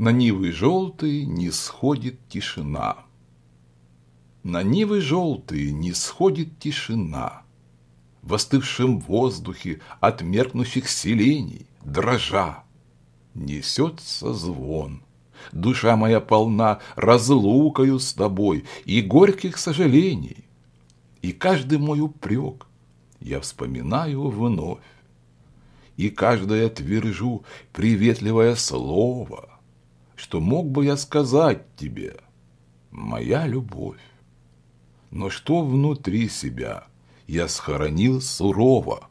На нивы желтые не сходит тишина. На нивы желтые не сходит тишина. В остывшем воздухе от меркнущих селений, дрожа, несется звон. Душа моя полна разлукою с тобой и горьких сожалений. И каждый мой упрек я вспоминаю вновь. И каждое твержу приветливое слово — что мог бы я сказать тебе, моя любовь. Но что внутри себя я схоронил сурово,